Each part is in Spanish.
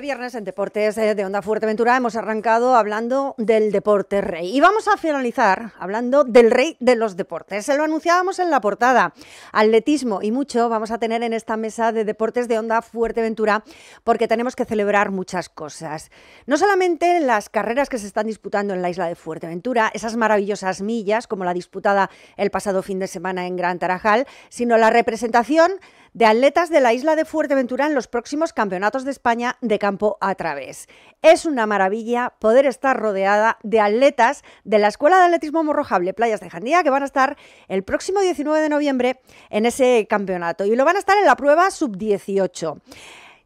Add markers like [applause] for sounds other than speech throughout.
viernes en Deportes eh, de Onda Fuerteventura hemos arrancado hablando del deporte rey y vamos a finalizar hablando del rey de los deportes. Se lo anunciábamos en la portada. Atletismo y mucho vamos a tener en esta mesa de Deportes de Onda Fuerteventura porque tenemos que celebrar muchas cosas. No solamente las carreras que se están disputando en la isla de Fuerteventura, esas maravillosas millas como la disputada el pasado fin de semana en Gran Tarajal, sino la representación de atletas de la isla de Fuerteventura en los próximos campeonatos de España de campo a través. Es una maravilla poder estar rodeada de atletas de la Escuela de Atletismo Morrojable Playas de Jandía que van a estar el próximo 19 de noviembre en ese campeonato y lo van a estar en la prueba sub-18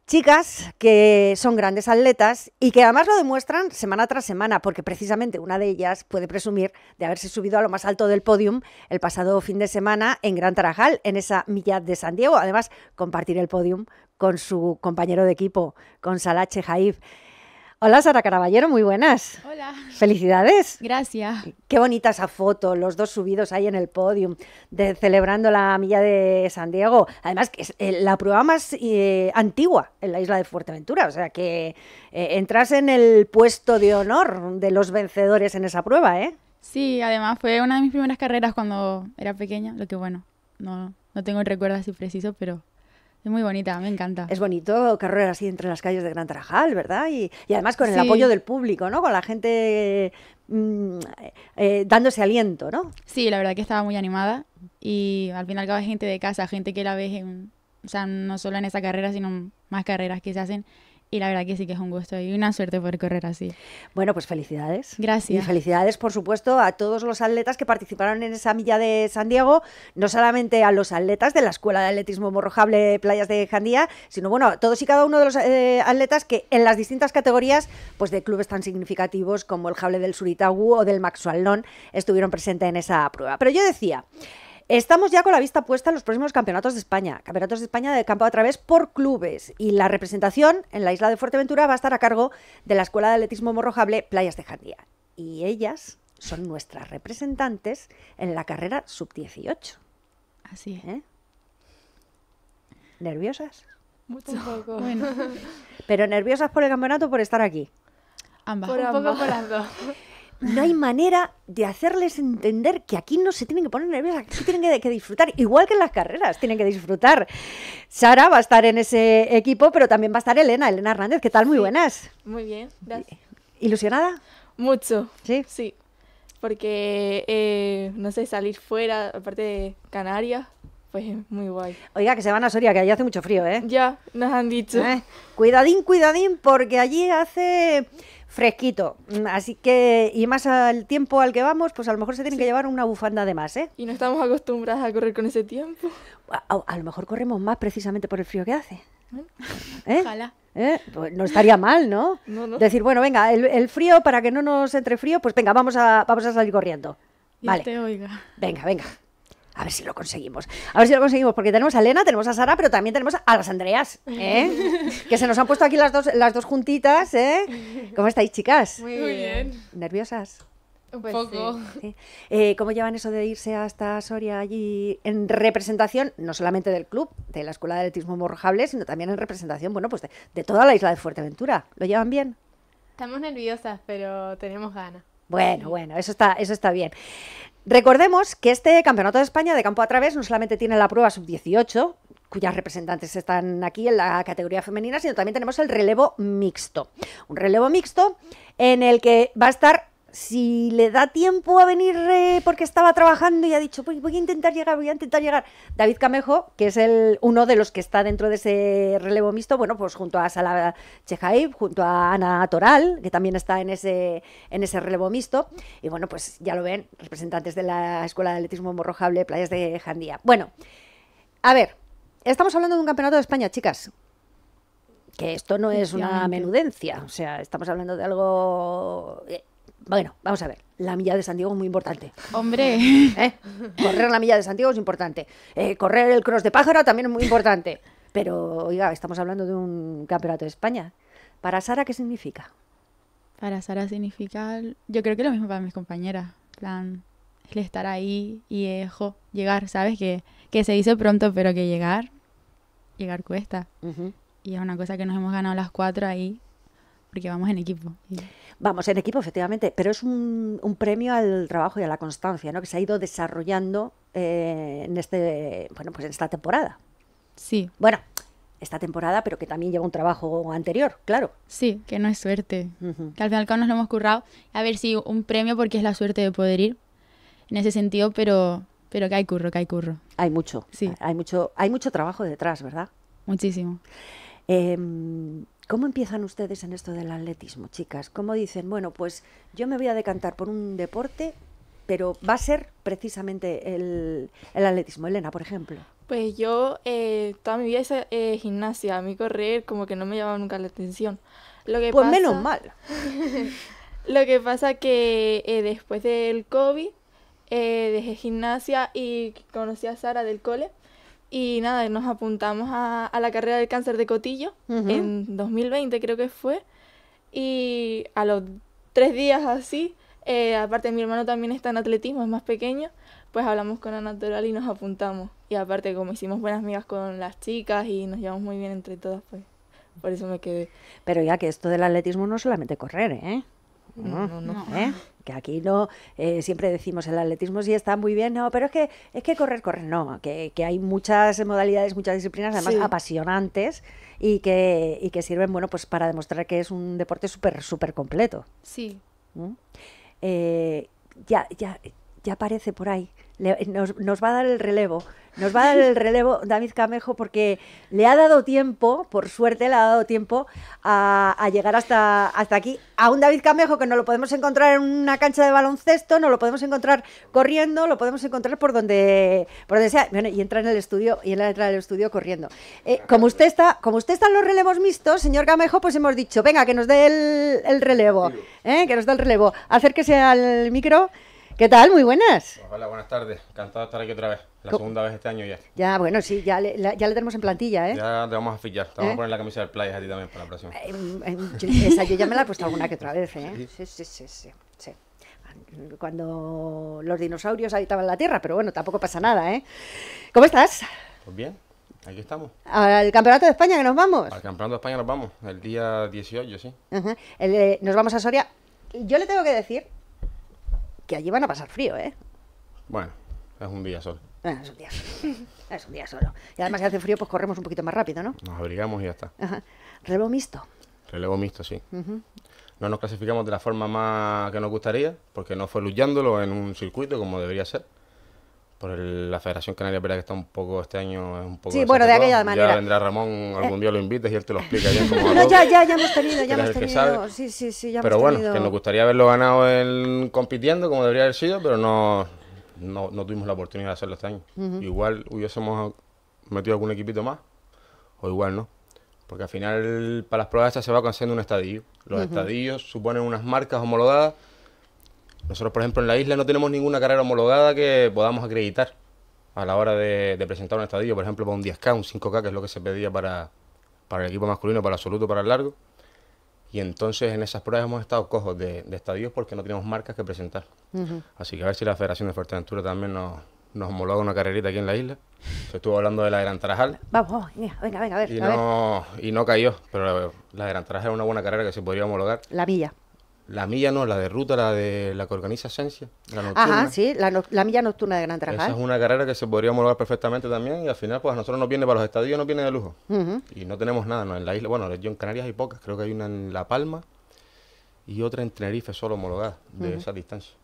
chicas que son grandes atletas y que además lo demuestran semana tras semana, porque precisamente una de ellas puede presumir de haberse subido a lo más alto del podium el pasado fin de semana en Gran Tarajal, en esa milla de San Diego. Además, compartir el podium con su compañero de equipo, con Salache Jaif. Hola Sara Caraballero, muy buenas. Hola. Felicidades. Gracias. Qué bonita esa foto, los dos subidos ahí en el podium, celebrando la milla de San Diego. Además, es eh, la prueba más eh, antigua en la isla de Fuerteventura, o sea que eh, entras en el puesto de honor de los vencedores en esa prueba, ¿eh? Sí, además fue una de mis primeras carreras cuando era pequeña, lo que bueno, no, no tengo el recuerdo así preciso, pero es muy bonita, me encanta. Es bonito correr así entre las calles de Gran Tarajal, ¿verdad? Y, además con el apoyo del público, ¿no? Con la gente mm, eh, eh, dándose aliento, ¿no? Sí, la verdad que estaba muy animada y al final hay gente de casa, gente que la ve... o sea, no solo en esa carrera, sino más carreras que se hacen y la verdad que sí que es un gusto y una suerte poder correr así. Bueno, pues felicidades. Gracias. Y felicidades, por supuesto, a todos los atletas que participaron en esa milla de San Diego, no solamente a los atletas de la Escuela de Atletismo Morrojable Playas de Jandía, sino bueno, a todos y cada uno de los eh, atletas que en las distintas categorías pues de clubes tan significativos como el Jable del Suritagu o del Maxualón estuvieron presentes en esa prueba. Pero yo decía, Estamos ya con la vista puesta en los próximos campeonatos de España. Campeonatos de España de campo a través por clubes. Y la representación en la isla de Fuerteventura va a estar a cargo de la Escuela de Atletismo Morrojable Playas de Jandía. Y ellas son nuestras representantes en la carrera sub-18. Así es. ¿Eh? ¿Nerviosas? Mucho. poco. [laughs] ¿Pero nerviosas por el campeonato por estar aquí? Ambas. Por un poco por las no hay manera de hacerles entender que aquí no se tienen que poner nerviosas, aquí tienen que, disfrutar, igual que en las carreras, tienen que disfrutar. Sara va a estar en ese equipo, pero también va a estar Elena, Elena Hernández, ¿qué tal? Muy buenas. Muy bien, gracias. ¿Ilusionada? Mucho. Sí. Sí. Porque, eh, no sé, salir fuera, aparte de Canarias, pues, muy guay. Oiga, que se van a Soria, que allí hace mucho frío, ¿eh? Ya, nos han dicho. ¿Eh? Cuidadín, cuidadín, porque allí hace fresquito. Mm, así que, y más al tiempo al que vamos, pues a lo mejor se tienen que llevar una bufanda de más, ¿eh? Y no estamos acostumbradas a correr con ese tiempo. A, lo mejor corremos más precisamente por el frío que hace. ¿Eh? ¿Eh? Ojalá. Pues no estaría mal, ¿no? Decir, bueno, venga, el, frío, para que no nos entre frío, pues venga, vamos a, vamos a salir corriendo. Vale. oiga. Venga, venga. A ver si lo conseguimos. A ver si lo conseguimos, porque tenemos a Elena, tenemos a Sara, pero también tenemos a las Andreas, ¿eh? [laughs] que se nos han puesto aquí las dos, las dos juntitas. ¿eh? ¿Cómo estáis, chicas? Muy bien. ¿Nerviosas? Un pues poco. Eh, ¿Cómo llevan eso de irse hasta Soria allí en representación, no solamente del club, de la Escuela de Atletismo Morrojable, sino también en representación, bueno, pues de, de toda la isla de Fuerteventura? ¿Lo llevan bien? Estamos nerviosas, pero tenemos ganas. Bueno, bueno, eso está, eso está bien. Recordemos que este Campeonato de España de campo a través no solamente tiene la prueba sub-18, cuyas representantes están aquí en la categoría femenina, sino también tenemos el relevo mixto. Un relevo mixto en el que va a estar si le da tiempo a venir eh, porque estaba trabajando y ha dicho, voy a intentar llegar, voy a intentar llegar. David Camejo, que es el, uno de los que está dentro de ese relevo mixto, bueno, pues junto a Sala Chejaib, junto a Ana Toral, que también está en ese, en ese relevo mixto. Y bueno, pues ya lo ven, representantes de la Escuela de Atletismo Morrojable, Playas de Jandía. Bueno, a ver, estamos hablando de un campeonato de España, chicas que esto no es una menudencia, o sea, estamos hablando de algo eh, bueno, vamos a ver. La milla de Santiago es muy importante. Hombre. [laughs] ¿Eh? Correr la milla de Santiago es importante. Eh, correr el cross de pájaro también es muy importante. Pero, oiga, estamos hablando de un campeonato de España. ¿Para Sara qué significa? Para Sara significa, yo creo que lo mismo para mis compañeras. el estar ahí y eh, llegar, ¿sabes? Que, se hizo pronto, pero que llegar, llegar cuesta. Y es una cosa que nos hemos ganado las cuatro ahí porque vamos en equipo. Vamos en equipo, efectivamente, pero es un, premio al trabajo y a la constancia, ¿no? Que se ha ido desarrollando eh, en este, bueno, pues esta temporada. Sí. Bueno, esta temporada, pero que también lleva un trabajo anterior, claro. Sí, que no es suerte. Que al final nos lo hemos currado. A ver si un premio porque es la suerte de poder ir en ese sentido, pero pero que hay curro, que hay curro. Hay mucho. Sí. Hay mucho hay mucho trabajo detrás, ¿verdad? Muchísimo. Eh, ¿Cómo empiezan ustedes en esto del atletismo, chicas? ¿Cómo dicen, bueno, pues yo me voy a decantar por un deporte, pero va a ser precisamente el, atletismo? Elena, por ejemplo. Pues yo eh, toda mi vida es eh, gimnasia, a mí correr como que no me llamaba nunca la atención. Lo que pues menos mal. [laughs] Lo que pasa que eh, después del COVID dejé gimnasia y conocí a Sara del cole y nada, nos apuntamos a, la carrera del cáncer de cotillo en 2020 creo que fue. Y a los tres días así, eh, aparte mi hermano también está en atletismo, es más pequeño, pues hablamos con la natural y nos apuntamos. Y aparte como hicimos buenas amigas con las chicas y nos llevamos muy bien entre todas, pues por eso me quedé. Pero ya que esto del atletismo no solamente correr, ¿eh? No, no, no. ¿Eh? que aquí no, eh, siempre decimos el atletismo sí está muy bien, no, pero es que, es que correr, correr, no, que, hay muchas modalidades, muchas disciplinas, además apasionantes y que, y que sirven, bueno, pues para demostrar que es un deporte súper, súper completo. Sí. ¿Mm? Eh, ya, ya, ya aparece por ahí nos, va a dar el relevo. Nos va a dar el relevo David Camejo porque le ha dado tiempo, por suerte le ha dado tiempo a, llegar hasta, hasta aquí. A un David Camejo que no lo podemos encontrar en una cancha de baloncesto, no lo podemos encontrar corriendo, lo podemos encontrar por donde, por sea. y entra en el estudio, y entra en el estudio corriendo. Eh, como usted está, como usted está en los relevos mixtos, señor Camejo, pues hemos dicho, venga, que nos dé el, relevo. ¿eh? que nos dé el relevo. Acérquese al micro. ¿Qué tal? Muy buenas. Hola, buenas tardes. Encantado de estar aquí otra vez. La segunda vez este año ya. Ya, bueno, sí, ya le, tenemos en plantilla, ¿eh? Ya te vamos a fichar. Te vamos a ¿Eh? poner la camisa del playa a ti también para la próxima. Eh, em, esa yo ya me la he puesto alguna que otra vez, ¿eh? sí, sí, sí. sí. sí. cuando los dinosaurios habitaban la Tierra, pero bueno, tampoco pasa nada, ¿eh? ¿Cómo estás? Pues bien, aquí estamos. Al Campeonato de España que nos vamos. Al Campeonato de España nos vamos, el día 18, sí. Eh, nos vamos a Soria. Yo le tengo que decir que allí van a pasar frío, ¿eh? Bueno, es un día solo. Ah, es un día solo. [laughs] es un día solo. Y además si hace frío, pues corremos un poquito más rápido, ¿no? Nos abrigamos y ya está. Relevo mixto. Relevo mixto, sí. No nos clasificamos de la forma más que nos gustaría, porque no fue luchándolo en un circuito como debería ser por la Federación Canaria, verdad que está un poco este año es un poco Sí, bueno, de aquella manera. Ya vendrá Ramón, algún eh. día lo invites y él te lo explica bien [laughs] ya ya ya hemos tenido, ya hemos tenido. Sí, sí, sí, ya Pero bueno, que nos gustaría haberlo ganado en, compitiendo como debería haber sido, pero no no, no tuvimos la oportunidad de hacerlo este año. Igual hubiésemos metido algún equipito más o igual no. Porque al final para las pruebas estas se va concediendo un estadillo. Los estadillos suponen unas marcas homologadas nosotros, por ejemplo, en la isla no tenemos ninguna carrera homologada que podamos acreditar a la hora de, presentar un estadio. Por ejemplo, para un 10K, un 5K, que es lo que se pedía para, el equipo masculino, para el absoluto, para el largo. Y entonces en esas pruebas hemos estado cojos de, estadios porque no tenemos marcas que presentar. Así que a ver si la Federación de Fuerteventura también nos, homologa una carrerita aquí en la isla. Se estuvo hablando de la Gran Vamos, Vamos, venga, venga, a ver. Y, no, cayó, pero la Gran es una buena carrera que se podría homologar. La Villa. La milla no, la de ruta, la de la que organiza Esencia. La nocturna. Ajá, sí, la, la, milla nocturna de Gran Tarajal. Esa es una carrera que se podría homologar perfectamente también y al final pues a nosotros no viene para los estadios, no viene de lujo. Y no tenemos nada, no, en la isla, bueno, yo en Canarias hay pocas, creo que hay una en La Palma y otra en Tenerife solo homologada de esa distancia.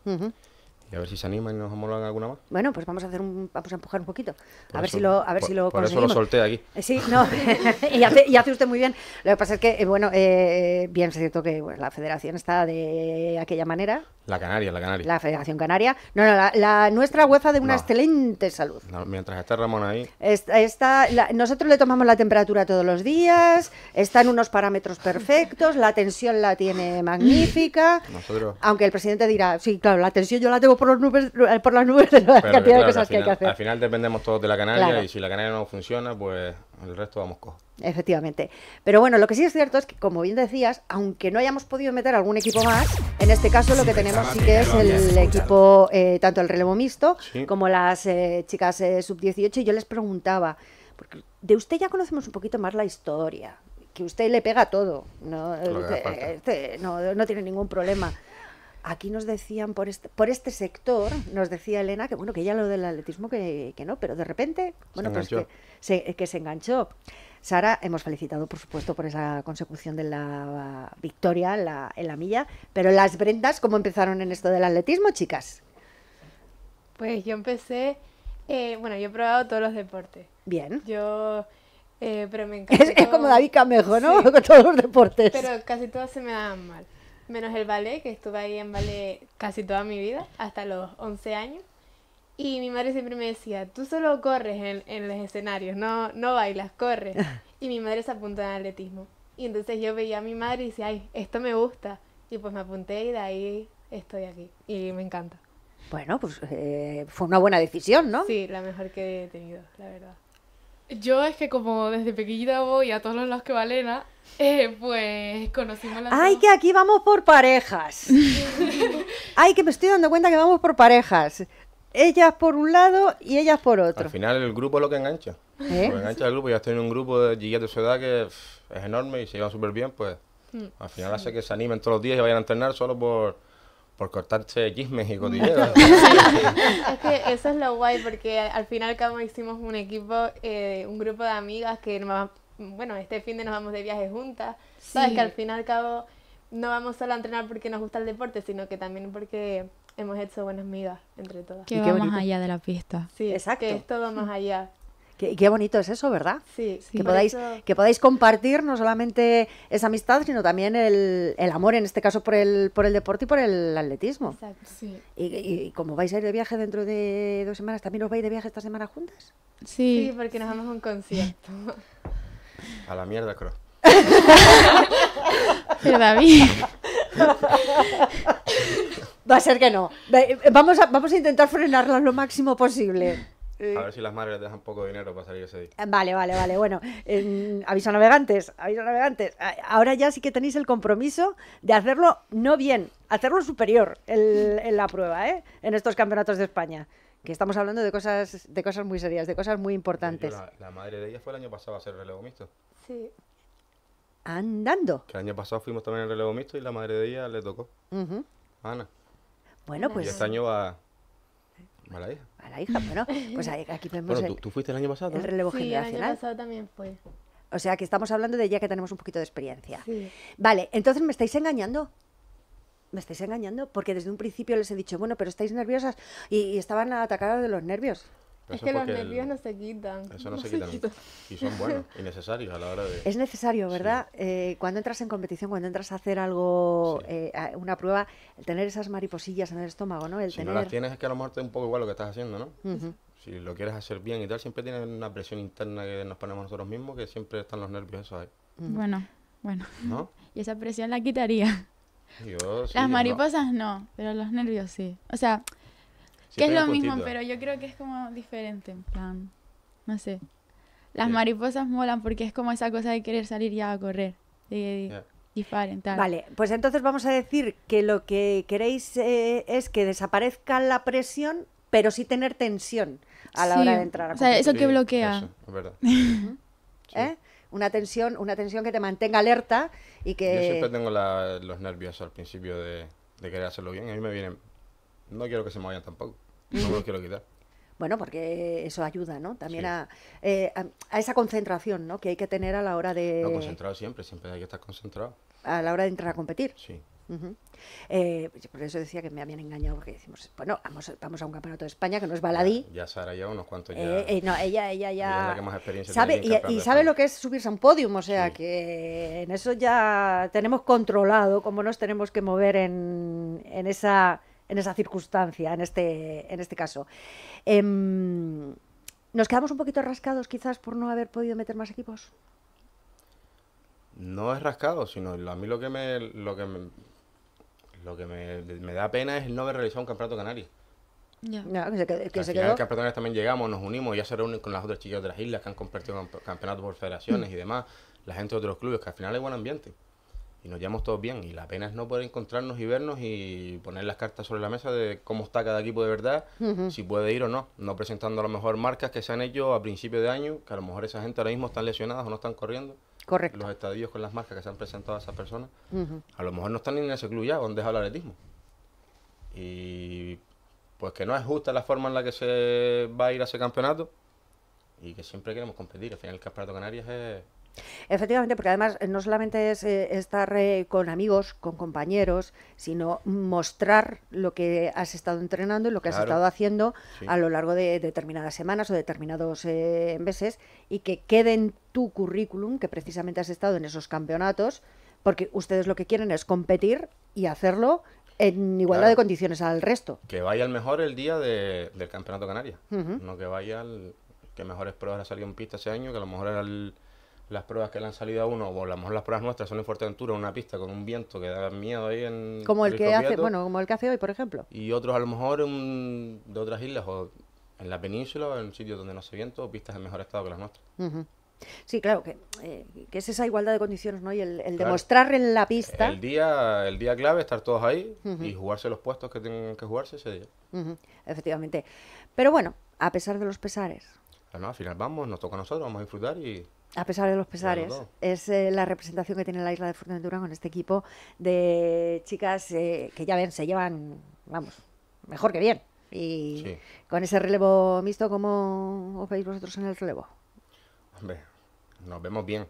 Y a ver si se animan y nos homologan alguna más. Bueno, pues vamos a hacer un, vamos a empujar un poquito. a ver si lo, a ver si lo eso lo solté aquí. Eh, sí, no, [laughs] y, hace, usted muy bien. Lo que pasa es que, eh, bueno, eh, bien es cierto que la federación está de aquella manera, la Canaria, la Canaria. La Federación Canaria. No, no, la, nuestra UEFA de una excelente salud. mientras esté Ramón ahí. Está, nosotros le tomamos la temperatura todos los días, están unos parámetros perfectos, la tensión la tiene magnífica. Nosotros. Aunque el presidente dirá, sí, claro, la tensión yo la tengo por, los nubes, eh, por las nubes de la cantidad de cosas que hay que hacer. Al final dependemos todos de la Canaria y si la Canaria no funciona, pues el resto vamos cojo efectivamente. Pero bueno, lo que sí es cierto es que, como bien decías, aunque no hayamos podido meter algún equipo más, en este caso lo que tenemos sí que es el equipo, eh, tanto el relevo mixto como las eh, chicas eh, sub-18. Y yo les preguntaba, porque de usted ya conocemos un poquito más la historia, que usted le pega todo, no, tiene ningún problema aquí nos decían por este, por este sector, nos decía Elena que bueno, que ya lo del atletismo que, no, pero de repente, bueno, pues que que se enganchó. Sara, hemos felicitado, por supuesto, por esa consecución de la victoria en la, milla, pero las Brendas, ¿cómo empezaron en esto del atletismo, chicas? Pues yo empecé, eh, bueno, yo he probado todos los deportes. Bien. Yo, eh, pero me encanta. [laughs] Es, es, como David Camejo, ¿no? Con [laughs] todos los deportes. Pero casi todos se me daban mal. Menos el ballet, que estuve ahí en ballet casi toda mi vida, hasta los 11 años. Y mi madre siempre me decía, tú solo corres en, en los escenarios, no, no bailas, corres. [laughs] y mi madre se apuntó en atletismo. Y entonces yo veía a mi madre y decía, ay, esto me gusta. Y pues me apunté y de ahí estoy aquí. Y me encanta. Bueno, pues eh, fue una buena decisión, ¿no? Sí, la mejor que he tenido, la verdad. Yo es que como desde pequeñita voy a todos los los que Valena, [laughs] eh, pues conocimos las Ay, que aquí vamos por parejas. [laughs] Ay, que me estoy dando cuenta que vamos por parejas ellas por un lado y ellas por otro. Al final el grupo es lo que engancha. ¿Eh? engancha el grupo. Ya estoy en un grupo de chicas de su edad que es enorme y se llevan súper bien, pues mm. al final hace que se animen todos los días y vayan a entrenar solo por, por cortarse chismes y cotilleos. [laughs] es que eso es lo guay, porque al final cabo hicimos un equipo, eh, un grupo de amigas que, bueno, este fin de nos vamos de viaje juntas. Sabes que al final cabo no vamos solo a entrenar porque nos gusta el deporte, sino que también porque hemos hecho buenas migas entre todas. Que va más allá de la pista Sí, exacto. Que es todo más allá. Qué, bonito es eso, ¿verdad? Sí. Que, podáis, que podáis compartir no solamente esa amistad, sino también el, el, amor, en este caso por el, por el deporte y por el atletismo. Exacto, sí. Y, como vais a ir de viaje dentro de dos semanas, ¿también os vais de viaje esta semana juntas? Sí. Sí, porque nos vamos a un concierto. A la mierda, creo. [laughs] Pero David... [laughs] Va a ser que no. Vamos a, vamos a intentar frenarla lo máximo posible. A ver si las madres dejan poco dinero para salir ese día. Eh, vale, vale, vale. Bueno, aviso navegantes, aviso navegantes. Ahora ya sí que tenéis el compromiso de hacerlo no bien, hacerlo superior en la prueba, ¿eh? En estos campeonatos de España. Que estamos hablando de cosas, de cosas muy serias, de cosas muy importantes. la, madre de ella fue el año pasado a hacer relevo mixto. Sí andando. el año pasado fuimos también al relevo mixto y la madre de ella le tocó. Ana. Bueno, pues. este año va. A la hija. A la hija, bueno. Pues aquí vemos. tú, fuiste el año pasado. El relevo sí, El año pasado también fue. O sea que estamos hablando de ya que tenemos un poquito de experiencia. Vale, entonces me estáis engañando. Me estáis engañando porque desde un principio les he dicho, bueno, pero estáis nerviosas y estaban atacadas de los nervios es que los nervios no se quitan. Eso no, [laughs] se, quitan. Y son buenos y necesarios a la hora de... Es necesario, ¿verdad? Eh, cuando entras en competición, cuando entras a hacer algo, eh, una prueba, el tener esas mariposillas en el estómago, ¿no? El si no las tienes es que a lo mejor te da un poco igual lo que estás haciendo, ¿no? Si lo quieres hacer bien y tal, siempre tienes una presión interna que nos ponemos nosotros mismos, que siempre están los nervios esos ahí. Bueno, bueno. ¿No? [laughs] y esa presión la quitaría. Dios, las mariposas no, pero los nervios sí. O sea que es lo mismo, pero yo creo que es como diferente, plan, no sé. Las mariposas molan porque es como esa cosa de querer salir ya a correr, y Vale, pues entonces vamos a decir que lo que queréis eh, es que desaparezca la presión, pero sí tener tensión a la hora de entrar a O sea, eso que bloquea. ¿Eh? una tensión, una tensión que te mantenga alerta y que... Yo siempre tengo los nervios al principio de, de, querer hacerlo bien. A mí me vienen no quiero que se me vayan tampoco. No me los quiero quitar. [laughs] Bueno, porque eso ayuda, ¿no? También eh, a, a, esa concentración, ¿no? Que hay que tener a la hora de... No, concentrado siempre, siempre hay que estar concentrado. A la hora de entrar a competir. Sí. Eh, por eso decía que me habían engañado, porque decimos, bueno, vamos, a un campeonato de España que no es baladí. Ya, ya Sara ya unos cuantos ya. Eh, no, ella, ella ya. experiencia sabe, Y, sabe lo que es subirse a un podium, o sea que en eso ya tenemos controlado cómo nos tenemos que mover en esa en esa circunstancia, en este, en este caso. Em, ¿Nos quedamos un poquito rascados quizás por no haber podido meter más equipos? No es rascado, sino a mí lo que me, lo que me, lo que me, da pena es el no haber realizado un campeonato canario. Ya. No, que se, que, se también llegamos, nos unimos, ya se reúnen con las otras chicas de las islas que han compartido campeonatos por federaciones y demás, la gente de otros clubes, que al final es buen ambiente y nos llevamos todos bien. Y la pena es no poder encontrarnos y vernos y poner las cartas sobre la mesa de cómo está cada equipo de verdad, si puede ir o no. No presentando a lo mejor marcas que se han hecho a principio de año, que a lo mejor esa gente ahora mismo están lesionadas o no están corriendo. Correcto. Los estadios con las marcas que se han presentado a esas personas, a lo mejor no están ni en ese club ya, donde es el atletismo. Y pues que no es justa la forma en la que se va a ir a ese campeonato y que siempre queremos competir. Al final el Campeonato Canarias es Efectivamente, porque además eh, no solamente es eh, estar eh, con amigos, con compañeros, sino mostrar lo que has estado entrenando y lo que has estado haciendo a lo largo de determinadas semanas o determinados meses y que quede en tu currículum que precisamente has estado en esos campeonatos, porque ustedes lo que quieren es competir y hacerlo en igualdad de condiciones al resto. Que vaya el mejor el día del Campeonato Canaria, no que vaya el que mejores pruebas ha salido en pista ese año, que a lo mejor era el las pruebas que le han salido a uno, o a lo mejor las pruebas nuestras son en Fuerteventura, una pista con un viento que da miedo ahí en... Como el, que hace, bueno, como el que hace hoy, por ejemplo. Y otros a lo mejor de otras islas, o en la península, o en sitio donde no se viento, pistas en mejor estado que las nuestras. Sí, claro, que, eh, que, es esa igualdad de condiciones, ¿no? Y el, demostrar en la pista. El día, el día clave, estar todos ahí y jugarse los puestos que tienen que jugarse ese día. Efectivamente. Pero bueno, a pesar de los pesares. al final vamos, nos toca a nosotros, vamos a disfrutar y a pesar de los pesares, es eh, la representación que tiene la isla de Fuerteventura con este equipo de chicas eh, que ya ven, se llevan, vamos, mejor que bien. Y con ese relevo mixto, ¿cómo os veis vosotros en el relevo? Hombre, nos vemos bien.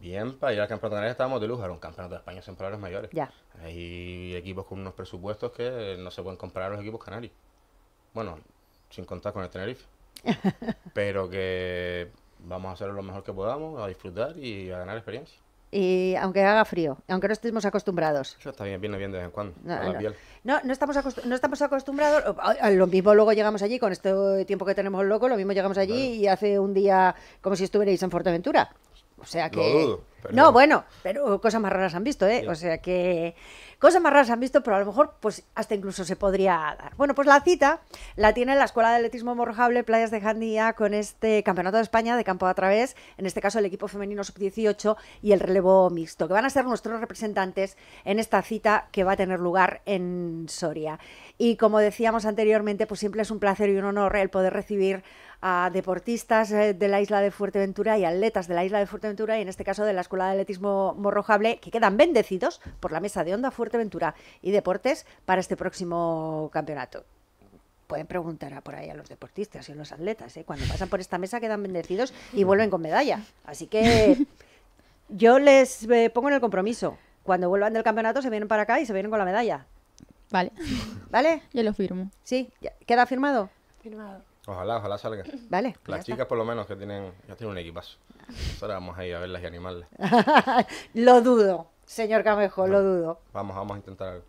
Bien, para ir al campeonato de Canarias estábamos de lujo, era un campeonato de España en palabras mayores. Ya. Hay equipos con unos presupuestos que no se pueden comprar a los equipos canarios. Bueno, sin contar con el Tenerife. [laughs] Pero que vamos a hacer lo mejor que podamos, a disfrutar y a ganar experiencia. Y aunque haga frío, aunque no estemos acostumbrados. Eso está bien, viene bien de vez en cuando. No, no. estamos, acostumbrados. Lo mismo luego llegamos allí, con este tiempo que tenemos loco, lo mismo llegamos allí y hace un día como si estuvierais en Fuerteventura. O sea que. No, bueno, pero cosas más raras han visto, ¿eh? O sea que. Cosas más raras han visto, pero a lo mejor, pues hasta incluso se podría dar. Bueno, pues la cita la tiene la Escuela de Atletismo Morjable, Playas de Jandía con este Campeonato de España de Campo a través, en este caso el equipo femenino sub-18 y el relevo mixto, que van a ser nuestros representantes en esta cita que va a tener lugar en Soria. Y como decíamos anteriormente, pues siempre es un placer y un honor el poder recibir a deportistas eh, de la isla de Fuerteventura y atletas de la isla de Fuerteventura y en este caso de la Escuela de Atletismo Morrojable que quedan bendecidos por la mesa de onda Fuerteventura y deportes para este próximo campeonato pueden preguntar por ahí a los deportistas y a los atletas. ¿eh? Cuando pasan por esta mesa quedan bendecidos y vuelven con medalla. Así que [laughs] yo les eh, pongo en el compromiso. Cuando vuelvan del campeonato se vienen para acá y se vienen con la medalla. Vale. ¿Vale? Yo lo firmo. Sí, ¿queda firmado? Firmado. Ojalá, ojalá salga. [clears throat] Vale. Pues Las chicas, por lo menos, que tienen, ya tienen un equipazo. Ahora vamos a ir a verlas y animarlas. [laughs] lo dudo, señor Camejo, lo dudo. Vamos, vamos a intentar algo.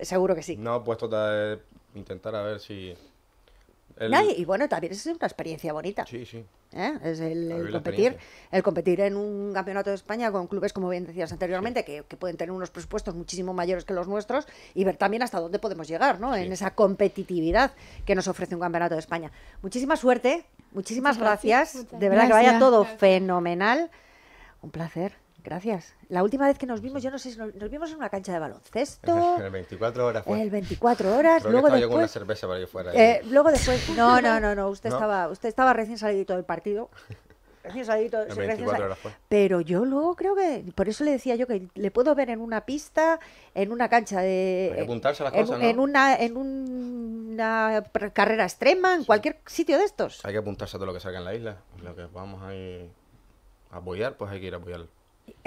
Seguro que sí. No, puesto de intentar a ver si y, bueno, también es una experiencia bonita. Sí, sí. ¿Eh? Es el, competir, el competir en un campeonato de España con clubes, como bien decías anteriormente, que, pueden tener unos presupuestos muchísimo mayores que los nuestros y ver también hasta dónde podemos llegar, ¿no? En esa competitividad que nos ofrece un campeonato de España. Muchísima suerte, muchísimas gracias. De verdad que vaya todo fenomenal. Un placer. Gracias. La última vez que nos vimos, yo no sé si nos, vimos en una cancha de baloncesto. [laughs] En El 24 horas fue. El 24 horas. Creo luego después, luego después. No, no, no, no. Usted, Estaba, usted estaba recién salidito del partido. [laughs] Recién salidito. El 24 horas fue. Pero yo luego creo que. Por eso le decía yo que le puedo ver en una pista, en una cancha de. Hay que apuntarse a las cosas, ¿no? en, una, en una carrera extrema, en cualquier sitio de estos. Hay que apuntarse a todo lo que salga en la isla. Lo que vamos a, ir a apoyar, pues hay que ir a apoyarlo.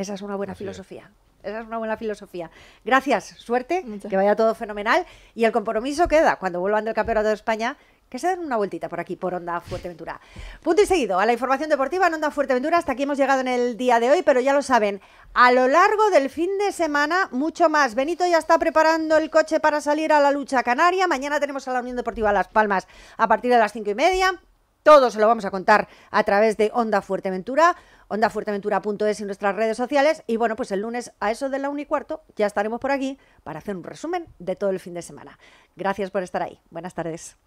Esa es una buena filosofía. Esa es una buena filosofía. Gracias, suerte, que vaya todo fenomenal. Y el compromiso queda, cuando vuelvan del Campeonato de España, que se den una vueltita por aquí, por Onda Fuerteventura. Punto y seguido, a la información deportiva en Onda Fuerteventura. Hasta aquí hemos llegado en el día de hoy, pero ya lo saben, a lo largo del fin de semana, mucho más. Benito ya está preparando el coche para salir a la lucha canaria. Mañana tenemos a la Unión Deportiva Las Palmas a partir de las cinco y media. Todo se lo vamos a contar a través de Onda Fuerteventura ondafuerteventura.es y nuestras redes sociales. Y bueno, pues el lunes a eso de la 1 y cuarto ya estaremos por aquí para hacer un resumen de todo el fin de semana. Gracias por estar ahí. Buenas tardes.